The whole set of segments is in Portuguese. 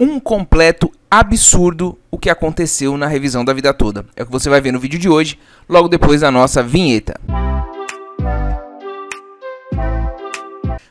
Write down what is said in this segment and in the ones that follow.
um completo absurdo o que aconteceu na revisão da vida toda. É o que você vai ver no vídeo de hoje, logo depois da nossa vinheta.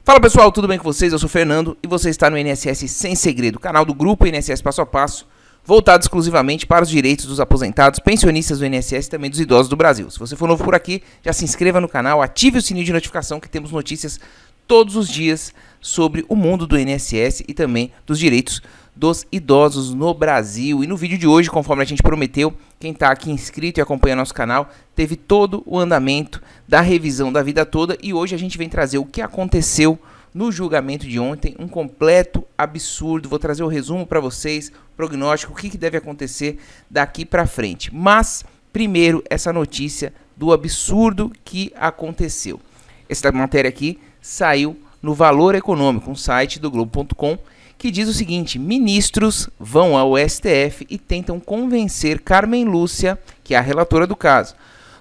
Fala pessoal, tudo bem com vocês? Eu sou o Fernando e você está no NSS Sem Segredo, canal do grupo NSS Passo a Passo, voltado exclusivamente para os direitos dos aposentados, pensionistas do INSS e também dos idosos do Brasil. Se você for novo por aqui, já se inscreva no canal, ative o sininho de notificação que temos notícias todos os dias sobre o mundo do INSS e também dos direitos dos idosos no Brasil. E no vídeo de hoje, conforme a gente prometeu, quem está aqui inscrito e acompanha nosso canal teve todo o andamento da revisão da vida toda e hoje a gente vem trazer o que aconteceu no julgamento de ontem, um completo absurdo. Vou trazer o resumo para vocês, prognóstico, o que, que deve acontecer daqui para frente. Mas primeiro essa notícia do absurdo que aconteceu. Essa matéria aqui saiu no Valor Econômico, um site do Globo.com que diz o seguinte: ministros vão ao STF e tentam convencer Carmen Lúcia, que é a relatora do caso,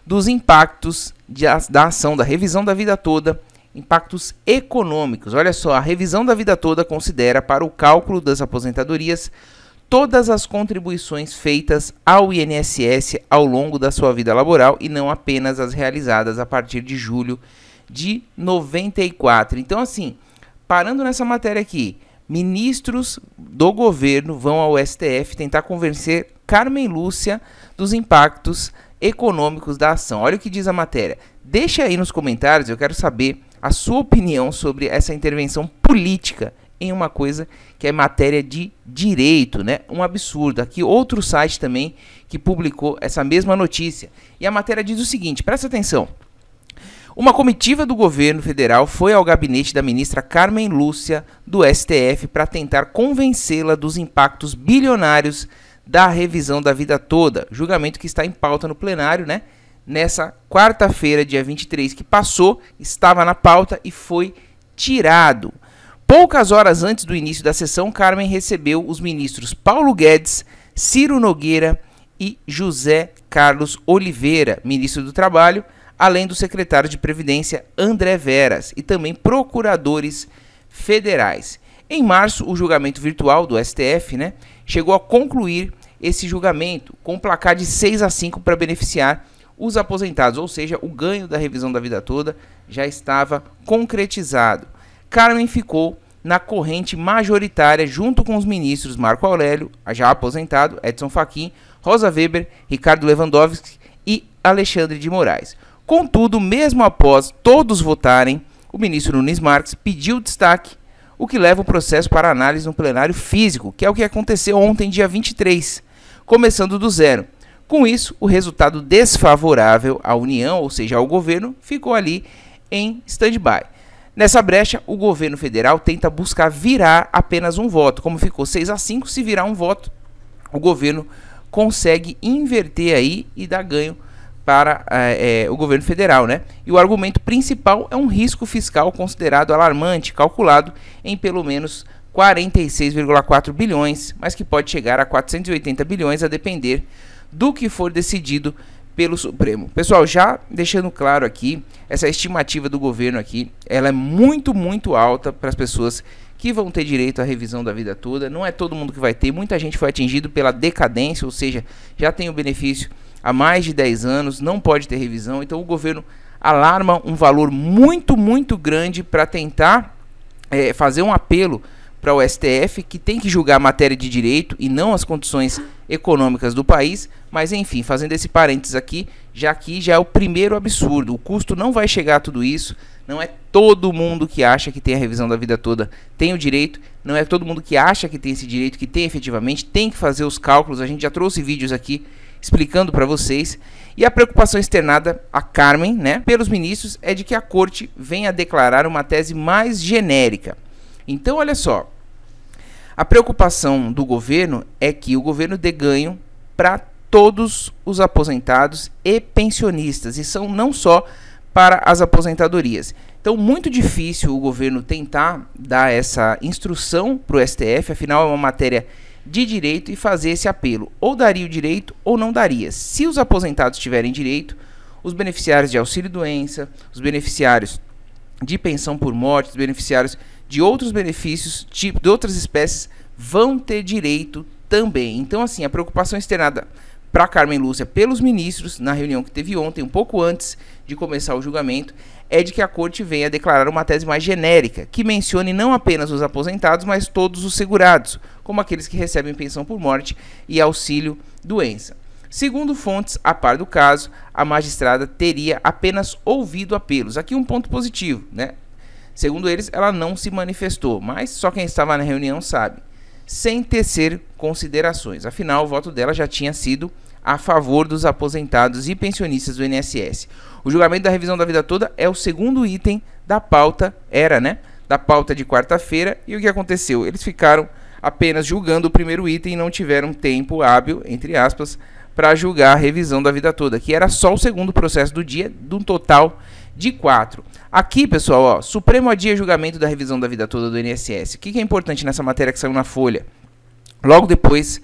dos impactos de, da ação da revisão da vida toda, impactos econômicos. Olha só, a revisão da vida toda considera para o cálculo das aposentadorias todas as contribuições feitas ao INSS ao longo da sua vida laboral e não apenas as realizadas a partir de julho de 94. Então assim, parando nessa matéria aqui, ministros do governo vão ao STF tentar convencer Carmen Lúcia dos impactos econômicos da ação. Olha o que diz a matéria. Deixa aí nos comentários, eu quero saber a sua opinião sobre essa intervenção política em uma coisa que é matéria de direito, né? Um absurdo. Aqui outro site também que publicou essa mesma notícia. E a matéria diz o seguinte, presta atenção. Uma comitiva do governo federal foi ao gabinete da ministra Carmen Lúcia do STF para tentar convencê-la dos impactos bilionários da revisão da vida toda, julgamento que está em pauta no plenário, né? Nessa quarta-feira, dia 23 que passou, estava na pauta e foi tirado. Poucas horas antes do início da sessão, Carmen recebeu os ministros Paulo Guedes, Ciro Nogueira e José Carlos Oliveira, ministro do Trabalho, além do secretário de Previdência André Veras e também procuradores federais. Em março, o julgamento virtual do STF né, chegou a concluir esse julgamento com um placar de 6 a 5 para beneficiar os aposentados, ou seja, o ganho da revisão da vida toda já estava concretizado. Carmen ficou na corrente majoritária junto com os ministros Marco Aurélio, já aposentado, Edson Fachin, Rosa Weber, Ricardo Lewandowski e Alexandre de Moraes. Contudo, mesmo após todos votarem, o ministro Nunes Marques pediu destaque, o que leva o processo para análise no plenário físico, que é o que aconteceu ontem, dia 23, começando do zero. Com isso, o resultado desfavorável à União, ou seja, ao governo, ficou ali em stand-by. Nessa brecha, o governo federal tenta buscar virar apenas um voto. Como ficou 6 a 5, se virar um voto, o governo consegue inverter aí e dar ganho para é, é, o governo federal, né? E o argumento principal é um risco fiscal considerado alarmante, calculado em pelo menos 46,4 bilhões, mas que pode chegar a 480 bilhões a depender do que for decidido pelo Supremo. Pessoal, já deixando claro aqui, essa estimativa do governo aqui, ela é muito, muito alta para as pessoas que vão ter direito à revisão da vida toda. Não é todo mundo que vai ter, muita gente foi atingido pela decadência, ou seja, já tem o benefício há mais de 10 anos, não pode ter revisão. Então o governo alarma um valor muito, muito grande para tentar é, fazer um apelo para o STF, que tem que julgar a matéria de direito e não as condições econômicas do país. Mas enfim, fazendo esse parênteses aqui, já que já é o primeiro absurdo. O custo não vai chegar a tudo isso. Não é todo mundo que acha que tem a revisão da vida toda tem o direito. Não é todo mundo que acha que tem esse direito, que tem efetivamente, tem que fazer os cálculos. A gente já trouxe vídeos aqui explicando para vocês. E a preocupação externada a Carmen, né, pelos ministros é de que a corte venha declarar uma tese mais genérica. Então, olha só. A preocupação do governo é que o governo dê ganho para todos os aposentados e pensionistas, e são não só para as aposentadorias. Então, muito difícil o governo tentar dar essa instrução para o STF, afinal, é uma matéria de direito e fazer esse apelo. Ou daria o direito ou não daria. Se os aposentados tiverem direito, os beneficiários de auxílio-doença, os beneficiários de pensão por morte, os beneficiários de outros benefícios, tipo, de outras espécies, vão ter direito também. Então, assim, a preocupação externada para Carmen Lúcia pelos ministros, na reunião que teve ontem, um pouco antes de começar o julgamento, é de que a corte venha declarar uma tese mais genérica, que mencione não apenas os aposentados, mas todos os segurados, como aqueles que recebem pensão por morte e auxílio doença. Segundo fontes, a par do caso, a magistrada teria apenas ouvido apelos. Aqui um ponto positivo, né? Segundo eles, ela não se manifestou, mas só quem estava na reunião sabe, sem tecer considerações. Afinal, o voto dela já tinha sido a favor dos aposentados e pensionistas do INSS. O julgamento da revisão da vida toda é o segundo item da pauta, era, né? Da pauta de quarta-feira. E o que aconteceu? Eles ficaram apenas julgando o primeiro item e não tiveram tempo hábil, entre aspas, para julgar a revisão da vida toda, que era só o segundo processo do dia, de um total de quatro. Aqui, pessoal, ó, Supremo adia julgamento da revisão da vida toda do INSS. O que, que é importante nessa matéria que saiu na Folha? Logo depois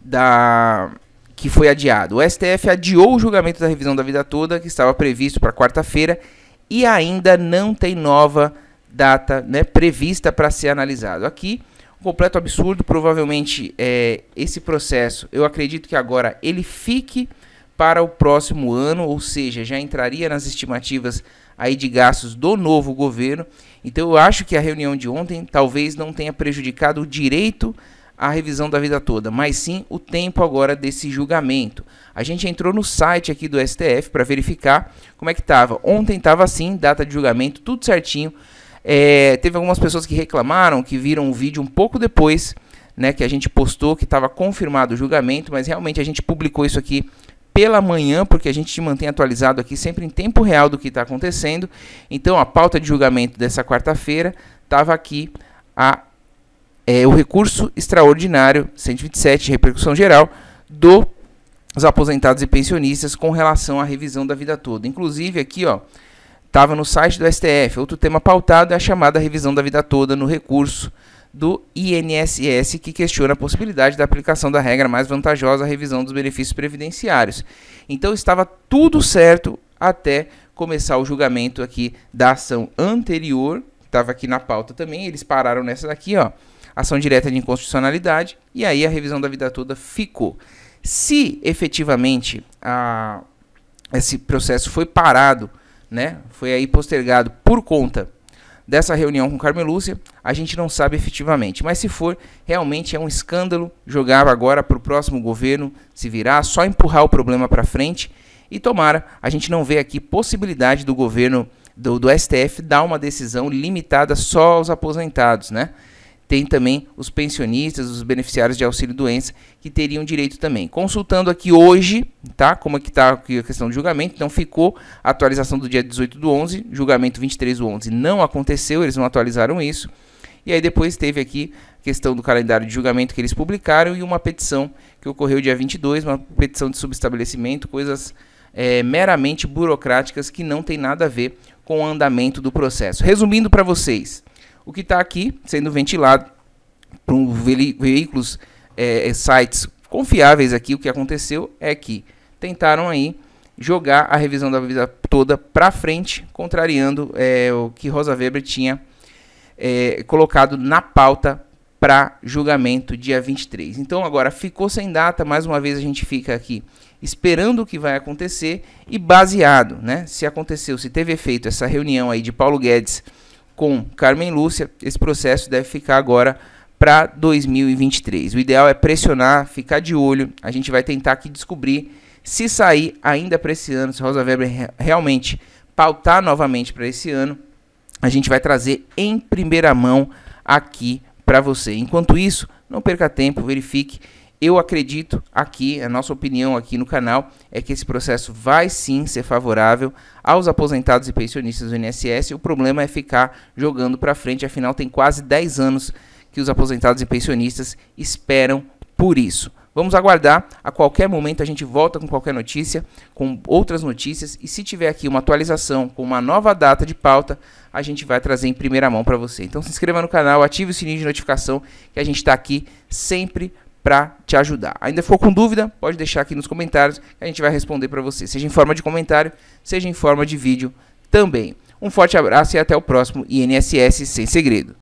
da que foi adiado. O STF adiou o julgamento da revisão da vida toda, que estava previsto para quarta-feira, e ainda não tem nova data né, prevista para ser analisado. Aqui, completo absurdo. Provavelmente é, esse processo, eu acredito que agora ele fique para o próximo ano, ou seja, já entraria nas estimativas aí de gastos do novo governo. Então eu acho que a reunião de ontem talvez não tenha prejudicado o direito à revisão da vida toda, mas sim o tempo agora desse julgamento. A gente entrou no site aqui do STF para verificar como é que estava. Ontem estava assim, data de julgamento, tudo certinho. É, teve algumas pessoas que reclamaram que viram o vídeo um pouco depois, né, que a gente postou que estava confirmado o julgamento, mas realmente a gente publicou isso aqui pela manhã, porque a gente te mantém atualizado aqui sempre em tempo real do que está acontecendo. Então a pauta de julgamento dessa quarta-feira estava aqui a é, o recurso extraordinário 127 de repercussão geral dos aposentados e pensionistas com relação à revisão da vida toda. Inclusive aqui, ó, Estava no site do STF. Outro tema pautado é a chamada revisão da vida toda no recurso do INSS, que questiona a possibilidade da aplicação da regra mais vantajosa à revisão dos benefícios previdenciários. Então estava tudo certo até começar o julgamento aqui da ação anterior, estava aqui na pauta também, eles pararam nessa daqui, ó, ação direta de inconstitucionalidade, e aí a revisão da vida toda ficou. Se efetivamente a, esse processo foi parado né, foi aí postergado por conta dessa reunião com Carmelúcia, a gente não sabe efetivamente. Mas se for, realmente é um escândalo jogar agora para o próximo governo se virar, só empurrar o problema para frente e tomara a gente não vê aqui possibilidade do governo do, do STF dar uma decisão limitada só aos aposentados, né? tem também os pensionistas, os beneficiários de auxílio-doença que teriam direito também. Consultando aqui hoje, tá? Como é que está a questão do julgamento, então ficou a atualização do dia 18 do 11, julgamento 23 do 11 não aconteceu, eles não atualizaram isso. E aí depois teve aqui a questão do calendário de julgamento que eles publicaram e uma petição que ocorreu dia 22, uma petição de subestabelecimento, coisas é, meramente burocráticas que não tem nada a ver com o andamento do processo. Resumindo para vocês, o que está aqui sendo ventilado para veículos, é, é, sites confiáveis aqui, o que aconteceu é que tentaram aí jogar a revisão da vida toda para frente, contrariando é, o que Rosa Weber tinha é, colocado na pauta para julgamento dia 23. Então agora ficou sem data, mais uma vez a gente fica aqui esperando o que vai acontecer e baseado, né? Se aconteceu, se teve efeito essa reunião aí de Paulo Guedes com Carmen Lúcia, esse processo deve ficar agora para 2023. O ideal é pressionar, ficar de olho. A gente vai tentar aqui descobrir se sair ainda para esse ano, se Rosa Weber realmente pautar novamente para esse ano, a gente vai trazer em primeira mão aqui para você. Enquanto isso, não perca tempo, verifique eu acredito aqui, a nossa opinião aqui no canal é que esse processo vai sim ser favorável aos aposentados e pensionistas do INSS. O problema é ficar jogando para frente, afinal tem quase 10 anos que os aposentados e pensionistas esperam por isso. Vamos aguardar. A qualquer momento a gente volta com qualquer notícia, com outras notícias. E se tiver aqui uma atualização com uma nova data de pauta, a gente vai trazer em primeira mão para você. Então se inscreva no canal, ative o sininho de notificação, que a gente está aqui sempre para te ajudar. Ainda ficou com dúvida? Pode deixar aqui nos comentários que a gente vai responder para você, seja em forma de comentário, seja em forma de vídeo também. Um forte abraço e até o próximo INSS Sem Segredo.